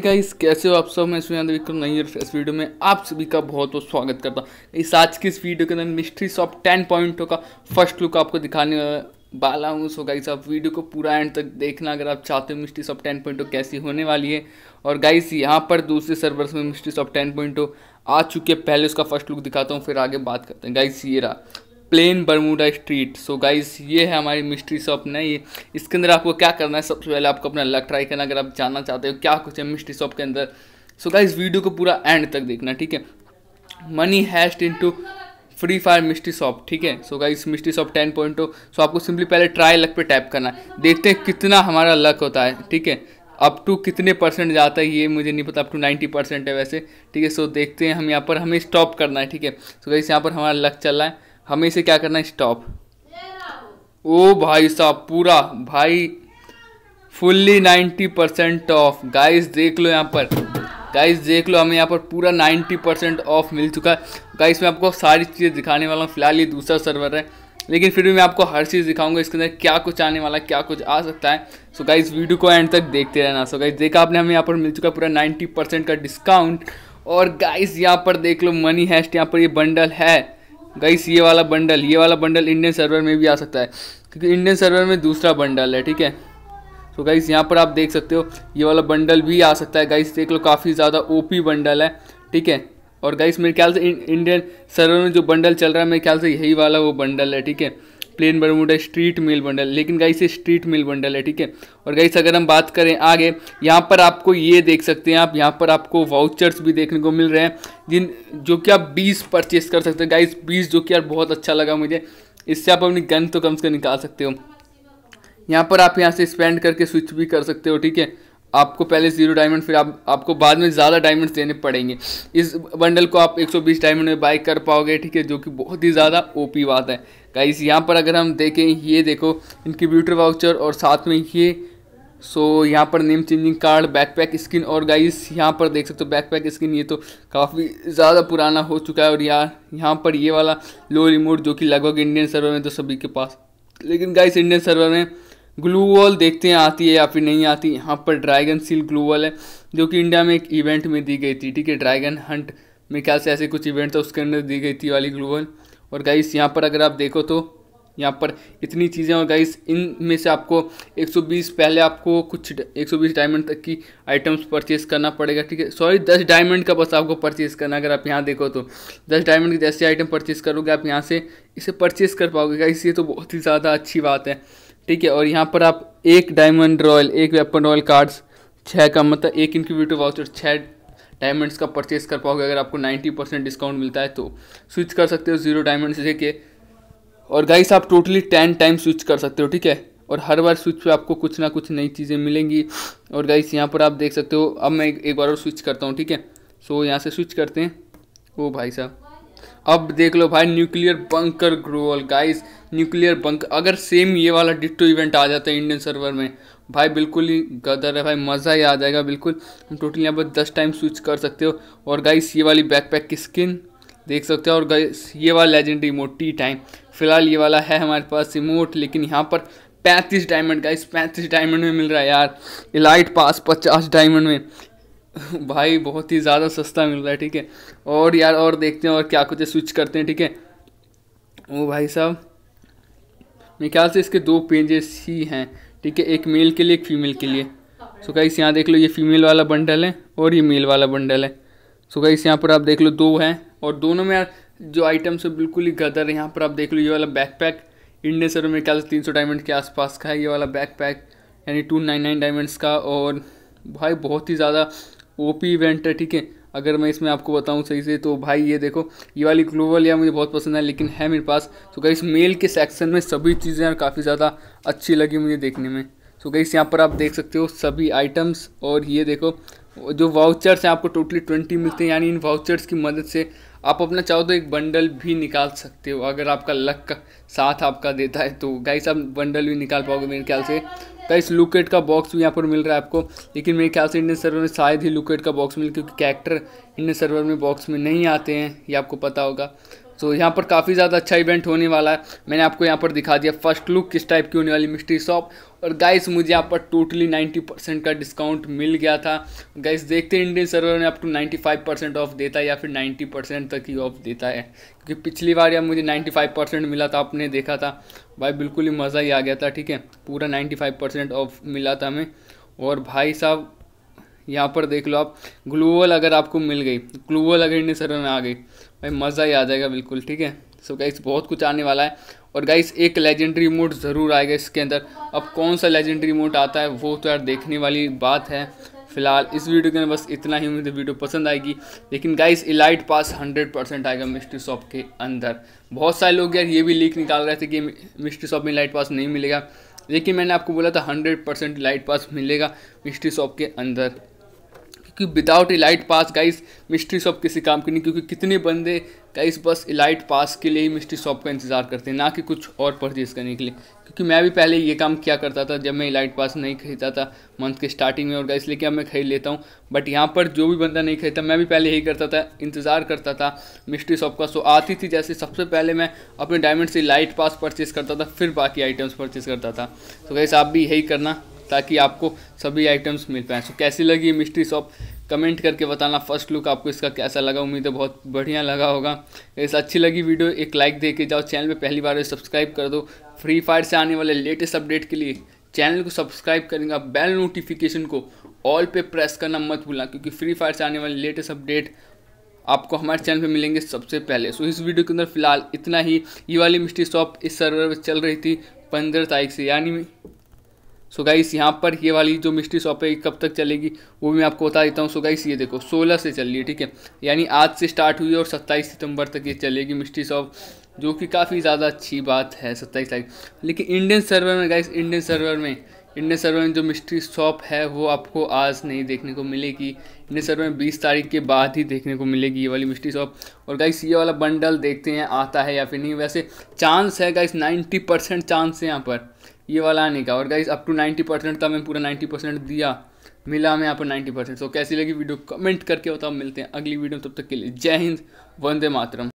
guys कैसे हो आप सब मैं सुन विक्रम नहीं इस वीडियो में आप सभी का बहुत बहुत स्वागत करता हूँ इस आज की इस वीडियो के अंदर मिस्ट्री सॉफ्ट टेन पॉइंटों का फर्स्ट लुक आपको दिखाने वाला हूँ सो गाइस आप वीडियो को पूरा एंड तक देखना अगर आप चाहते हो मिस्ट्री सॉफ्ट टेन पॉइंटो कैसी होने वाली है और गाइस यहाँ पर दूसरे सर्वर्स में मिस्ट्री सॉफ्ट टेन पॉइंटो आ चुके पहले उसका फर्स्ट लुक दिखाता हूँ फिर आगे बात करते हैं गाइस ये रहा plain Bermuda street so guys ये है हमारी मिस्ट्री शॉप नहीं इसके अंदर आपको क्या करना है सबसे पहले आपको अपना लक ट्राई करना अगर आप जानना चाहते हो क्या कुछ है मिस्ट्री शॉप के अंदर सो so गाइस वीडियो को पूरा एंड तक देखना ठीक है Money Heist into Free Fire mystery shop ठीक है so guys mystery shop ten point हो सो आपको सिंपली पहले ट्राई लक पे टैप करना है देखते हैं कितना हमारा लक होता है ठीक है अप टू कितने परसेंट जाता है ये मुझे नहीं पता अप टू नाइन्टी परसेंट है वैसे ठीक है सो देखते हैं हम यहाँ पर हमें स्टॉप करना है ठीक है सो गाइस यहाँ पर हमारा लक चल रहा है हमें इसे क्या करना है स्टॉप ओ भाई साहब पूरा भाई fully ninety percent off guys देख लो यहाँ पर गाइस देख लो हमें यहाँ पर पूरा नाइन्टी परसेंट ऑफ मिल चुका है गाइस मैं आपको सारी चीज़ें दिखाने वाला हूँ फिलहाल ये दूसरा सर्वर है लेकिन फिर भी मैं आपको हर चीज़ दिखाऊंगा इसके अंदर क्या कुछ आने वाला क्या कुछ आ सकता है सो गाइस वीडियो को एंड तक देखते रहना सो गाइस देखा आपने हमें यहाँ पर मिल चुका है पूरा नाइन्टी परसेंट का डिस्काउंट और गाइस यहाँ पर देख लो मनी हैस्ट यहाँ पर ये बंडल है गाइस ये वाला बंडल ये वाला बंडल इंडियन सर्वर में भी आ सकता है क्योंकि इंडियन सर्वर में दूसरा बंडल है ठीक है तो गाइस यहाँ पर आप देख सकते हो ये वाला बंडल भी आ सकता है गाइस देख लो काफ़ी ज़्यादा ओपी बंडल है ठीक है और गाइस मेरे ख्याल से इंडियन सर्वर में जो बंडल चल रहा है मेरे ख्याल से यही वाला वो बंडल है ठीक है plain Bermuda street male bundle लेकिन गाइस ये स्ट्रीट मेल बंडल है ठीक है और गाइस अगर हम बात करें आगे यहाँ पर आपको ये देख सकते हैं आप यहाँ पर आपको वाउचर्स भी देखने को मिल रहे हैं जिन जो कि आप बीस परचेस कर सकते हैं गाइस बीस जो कि यार बहुत अच्छा लगा मुझे इससे आप अपनी गन तो कम से कम निकाल सकते हो यहाँ पर आप यहाँ से स्पेंड करके स्विच भी कर सकते हो ठीक है आपको पहले जीरो डायमंड फिर आप आपको बाद में ज़्यादा डायमंड्स देने पड़ेंगे इस बंडल को आप 120 डायमंड में बाई कर पाओगे ठीक है जो कि बहुत ही ज़्यादा ओपी बात है गाइस यहाँ पर अगर हम देखें ये देखो इनक्यूब्यूटर वाउचर और साथ में ये सो यहाँ पर name changing card backpack skin और गाइस यहाँ पर देख सकते हो बैकपैक स्किन ये तो काफ़ी ज़्यादा पुराना हो चुका है और यार यहाँ पर ये वाला लो रिमोट जो कि लगभग इंडियन सर्वर में तो सभी के पास लेकिन गाइस इंडियन सर्वर में ग्लू वॉल देखते हैं आती है या फिर नहीं आती यहाँ पर ड्रैगन सील ग्लू वॉल है जो कि इंडिया में एक इवेंट में दी गई थी ठीक है ड्रैगन हंट में क्या से ऐसे कुछ इवेंट था उसके अंदर दी गई थी वाली ग्लू वॉल और गाइस यहाँ पर अगर आप देखो तो यहाँ पर इतनी चीज़ें और गाइस इन में से आपको 120 पहले आपको कुछ 120 डायमंड तक की आइटम्स परचेज़ करना पड़ेगा ठीक है सॉरी 10 डायमंड का बस आपको परचेज़ करना अगर आप यहाँ देखो तो 10 डायमंड की जैसे आइटम परचेज़ करोगे आप यहाँ से इसे परचेज़ कर पाओगे गाइस ये तो बहुत ही ज़्यादा अच्छी बात है ठीक है और यहाँ पर आप एक डायमंड रॉयल एक वेपन रॉयल कार्ड्स छः का मतलब एक इनक्यूबेटर वाउचर छः डायमंड्स का परचेज कर पाओगे अगर आपको 90 परसेंट डिस्काउंट मिलता है तो स्विच कर सकते हो जीरो डायमंड से लेके और गाइस आप टोटली टेन टाइम स्विच कर सकते हो ठीक है और हर बार स्विच पे आपको कुछ ना कुछ नई चीज़ें मिलेंगी और गाइस यहाँ पर आप देख सकते हो अब मैं एक बार और स्विच करता हूँ ठीक है सो यहाँ से स्विच करते हैं ओ भाई साहब अब देख लो भाई न्यूक्लियर बंकर ग्रोवल गाइस न्यूक्लियर बंक अगर सेम ये वाला डिट्टो इवेंट आ जाता है इंडियन सर्वर में भाई बिल्कुल ही गदर है भाई मज़ा ही आ जाएगा बिल्कुल हम टोटल यहाँ पर दस टाइम स्विच कर सकते हो और गाइस ये वाली बैकपैक की स्किन देख सकते हो और गाइस ये वाला लेजेंड रिमोट टी टाइम फिलहाल ये वाला है हमारे पास रिमोट लेकिन यहाँ पर पैंतीस डायमंड गाइस पैंतीस डायमंड में मिल रहा है यार इलाइट पास पचास डायमंड में भाई बहुत ही ज़्यादा सस्ता मिल रहा है ठीक है और यार और देखते हैं और क्या कुछ स्विच करते हैं ठीक है वो भाई साहब मेरे ख्याल से इसके दो पेजेस ही हैं ठीक है एक मेल के लिए एक फीमेल के लिए सो इस यहाँ देख लो ये फीमेल वाला बंडल है और ये मेल वाला बंडल है सो इस यहाँ पर आप देख लो दो हैं और दोनों में यार जो आइटम्स है बिल्कुल ही गदर है यहाँ पर आप देख लो ये वाला बैक पैक इंडियन सर मेरे ख्याल से तीन सौ डायमंड के आसपास का है ये वाला बैक पैक यानी टू नाइन नाइन डायमंड्स का और भाई बहुत ही ज़्यादा ओपी इवेंट है ठीक है अगर मैं इसमें आपको बताऊं सही से तो भाई ये देखो ये वाली ग्लोबल या मुझे बहुत पसंद है लेकिन है मेरे पास तो कई मेल के सेक्शन में सभी चीज़ें यार काफ़ी ज़्यादा अच्छी लगी मुझे देखने में तो कहीं इस यहाँ पर आप देख सकते हो सभी आइटम्स और ये देखो जो वाउचर्स हैं आपको टोटली ट्वेंटी मिलते हैं यानी इन वाउचर्स की मदद से आप अपना चाहो तो एक बंडल भी निकाल सकते हो अगर आपका लक का साथ आपका देता है तो गाइस आप बंडल भी निकाल पाओगे मेरे ख्याल से गाइस लुकेट का बॉक्स भी यहाँ पर मिल रहा है आपको लेकिन मेरे ख्याल से इंडियन सर्वर में शायद ही लुकेट का बॉक्स मिले क्योंकि कैरेक्टर इंडियन सर्वर में बॉक्स में नहीं आते हैं ये आपको पता होगा सो तो यहाँ पर काफ़ी ज़्यादा अच्छा इवेंट होने वाला है मैंने आपको यहाँ पर दिखा दिया फर्स्ट लुक किस टाइप की होने वाली मिस्ट्री शॉप और गाइस मुझे यहाँ पर टोटली 90 परसेंट का डिस्काउंट मिल गया था गाइस देखते हैं इंडियन सर्वर ने आपको 95 परसेंट ऑफ देता है या फिर 90 परसेंट तक ही ऑफ देता है क्योंकि पिछली बार या मुझे 95 परसेंट मिला था आपने देखा था भाई बिल्कुल ही मज़ा ही आ गया था ठीक है पूरा 95 परसेंट ऑफ मिला था हमें और भाई साहब यहाँ पर देख लो आप ग्लूवल अगर आपको मिल गई ग्लूवल अगर इन सर में आ गई भाई मज़ा ही आ जाएगा बिल्कुल ठीक है सो गाइस बहुत कुछ आने वाला है और गाइस एक लेजेंडरी मोड ज़रूर आएगा इसके अंदर अब कौन सा लेजेंडरी मोड आता है वो तो यार देखने वाली बात है फिलहाल इस वीडियो के अंदर बस इतना ही मुझे वीडियो पसंद आएगी लेकिन गाइस इलाइट पास 100 परसेंट आएगा मिस्ट्री शॉप के अंदर बहुत सारे लोग यार ये भी लीक निकाल रहे थे कि मिस्ट्री शॉप में इलाइट पास नहीं मिलेगा लेकिन मैंने आपको बोला था हंड्रेड परसेंट लाइट पास मिलेगा मिस्ट्री शॉप के अंदर क्योंकि without elite pass guys mystery shop किसी काम की नहीं क्योंकि कितने बंदे गाइस बस लाइट पास के लिए ही मिस्ट्री शॉप का इंतज़ार करते हैं ना कि कुछ और परचेज़ करने के लिए क्योंकि मैं भी पहले ये काम किया करता था जब मैं लाइट पास नहीं खरीदता था मंथ के स्टार्टिंग में और गाइस लेके अब मैं खरीद लेता हूँ बट यहाँ पर जो भी बंदा नहीं खरीदता मैं भी पहले यही करता था इंतज़ार करता था मिस्ट्री शॉप का सो आती थी जैसे सबसे पहले मैं अपने डायमंड से लाइट पास परचेज़ करता था फिर बाकी आइटम्स परचेज़ करता था तो गाइस आप भी यही करना ताकि आपको सभी आइटम्स मिल पाएँ सो कैसी लगी मिस्ट्री शॉप कमेंट करके बताना फर्स्ट लुक आपको इसका कैसा लगा उम्मीद है बहुत बढ़िया लगा होगा इस अच्छी लगी वीडियो एक लाइक दे के जाओ चैनल पे पहली बार सब्सक्राइब कर दो फ्री फायर से आने वाले लेटेस्ट अपडेट के लिए चैनल को सब्सक्राइब करेंगे बेल नोटिफिकेशन को ऑल पे प्रेस करना मत भूलना क्योंकि फ्री फायर से आने वाले लेटेस्ट अपडेट आपको हमारे चैनल पे मिलेंगे सबसे पहले सो इस वीडियो के अंदर फिलहाल इतना ही ये वाली मिस्ट्री शॉप इस सर्वर पर चल रही थी पंद्रह तारीख से यानी सो गाइस यहाँ पर ये वाली जो मिस्ट्री शॉप है कब तक चलेगी वो भी मैं आपको बता देता हूँ सो गाइस ये देखो 16 से चल रही है ठीक है यानी आज से स्टार्ट हुई और 27 सितंबर तक ये चलेगी मिस्ट्री शॉप जो कि काफ़ी ज़्यादा अच्छी बात है सत्ताईस तारीख लेकिन इंडियन सर्वर में गाइस इंडियन सर्वर में इंडियन सर्वर में जो मिस्ट्री शॉप है वो आपको आज नहीं देखने को मिलेगी इंडियन सर्वर में बीस तारीख के बाद ही देखने को मिलेगी ये वाली मिस्ट्री शॉप और गाइस ये वाला बंडल देखते हैं आता है या फिर नहीं वैसे चांस है गाइस नाइन्टी परसेंट चांस है यहाँ पर ये वाला आने का और guys up to ninety percent था मैंने पूरा नाइन्टी परसेंट दिया मिला मैं यहाँ पर नाइन्टी परसेंट सो कैसी लगी वीडियो कमेंट करके बताओ मिलते हैं अगली वीडियो तब तक के लिए जय हिंद वंदे मातरम